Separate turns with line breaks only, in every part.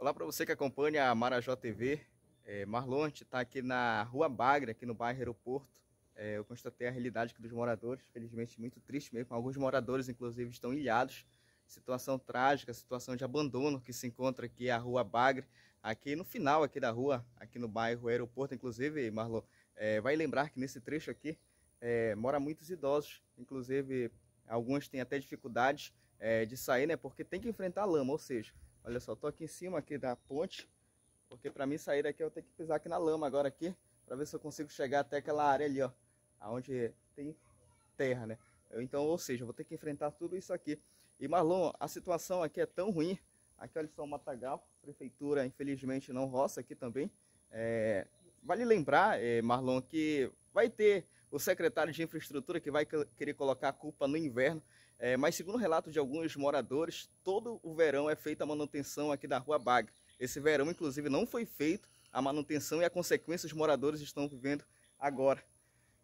Olá para você que acompanha a Marajó TV. É, Marlon, a gente está aqui na Rua Bagre, aqui no bairro Aeroporto. É, eu constatei a realidade dos moradores, felizmente muito triste mesmo. Alguns moradores, inclusive, estão ilhados. Situação trágica, situação de abandono que se encontra aqui a Rua Bagre, aqui no final aqui da rua, aqui no bairro Aeroporto. Inclusive, Marlon, é, vai lembrar que nesse trecho aqui é, mora muitos idosos, inclusive alguns têm até dificuldades é, de sair, né? Porque tem que enfrentar a lama, ou seja, Olha só, tô aqui em cima aqui da ponte, porque para mim sair daqui eu tenho que pisar aqui na lama agora aqui, para ver se eu consigo chegar até aquela área ali, ó, aonde tem terra, né? Eu, então, ou seja, eu vou ter que enfrentar tudo isso aqui. E Marlon, a situação aqui é tão ruim, aqui olha só o matagal, a prefeitura infelizmente não roça aqui também. É... vale lembrar, é, Marlon, que vai ter o secretário de infraestrutura que vai querer colocar a culpa no inverno. É, mas segundo o relato de alguns moradores, todo o verão é feita a manutenção aqui da Rua Bagre. Esse verão, inclusive, não foi feito a manutenção e a consequência os moradores estão vivendo agora.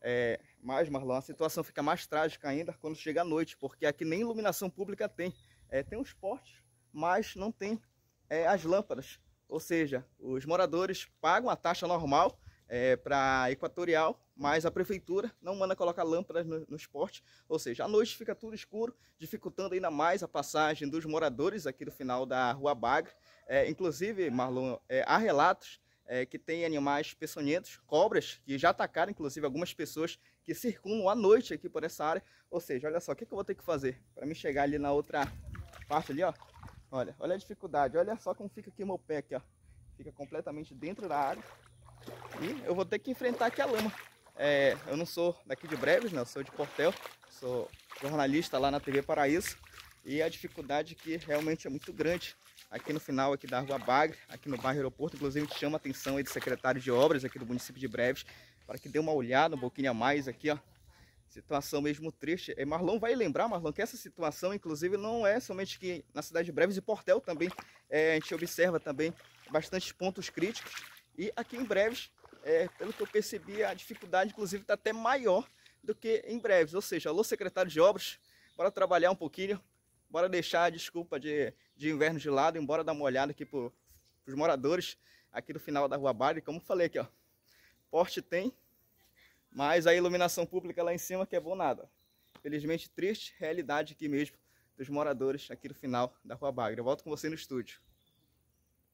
É, mas, Marlon, a situação fica mais trágica ainda quando chega a noite, porque aqui nem iluminação pública tem. É, tem os postes, mas não tem é, as lâmpadas. Ou seja, os moradores pagam a taxa normal é, para Equatorial, mas a prefeitura não manda colocar lâmpadas no, esporte, ou seja, à noite fica tudo escuro, dificultando ainda mais a passagem dos moradores aqui do final da Rua Bagre. É, inclusive, Marlon, é, há relatos é, que tem animais peçonhentos, cobras, que já atacaram, inclusive, algumas pessoas que circulam à noite aqui por essa área. Ou seja, olha só, o que, que eu vou ter que fazer para me chegar ali na outra parte ali, ó? Olha, olha a dificuldade, olha só como fica aqui meu pé aqui, ó. Fica completamente dentro da área. E eu vou ter que enfrentar aqui a lama. É, eu não sou daqui de Breves, né? Eu sou de Portel, sou jornalista lá na TV Paraíso. E a dificuldade que realmente é muito grande aqui no final aqui da Rua Bagre, aqui no bairro Aeroporto. Inclusive, chama a atenção aí do secretário de obras aqui do município de Breves para que dê uma olhada um pouquinho a mais aqui, ó. Situação mesmo triste. E é, Marlon vai lembrar, Marlon, que essa situação, inclusive, não é somente que na cidade de Breves e Portel também. É, a gente observa também bastantes pontos críticos e aqui em breves, é, pelo que eu percebi, a dificuldade inclusive está até maior do que em breves. Ou seja, alô secretário de obras, bora trabalhar um pouquinho, bora deixar a desculpa de, de inverno de lado, embora dar uma olhada aqui para os moradores aqui do final da Rua Bagre. Como falei aqui, ó, porte tem, mas a iluminação pública lá em cima que é bom nada. Felizmente, triste realidade aqui mesmo dos moradores aqui do final da Rua Bagre. Eu volto com você no estúdio.